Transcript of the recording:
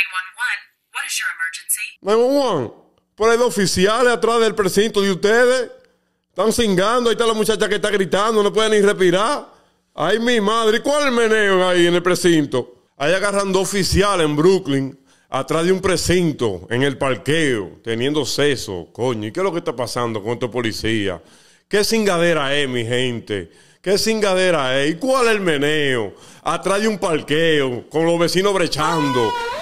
911, what is your 911, por ahí los oficiales atrás del precinto de ustedes. Están cingando, ahí está la muchacha que está gritando, no puede ni respirar. Ay, mi madre, ¿y cuál meneo ahí en el precinto? Ahí agarrando oficiales en Brooklyn, atrás de un precinto, en el parqueo, teniendo seso, coño. ¿Y qué es lo que está pasando con estos policías? ¿Qué cingadera es, mi gente? ¿Qué cingadera es? ¿Y cuál es el meneo? Atrás de un parqueo, con los vecinos brechando.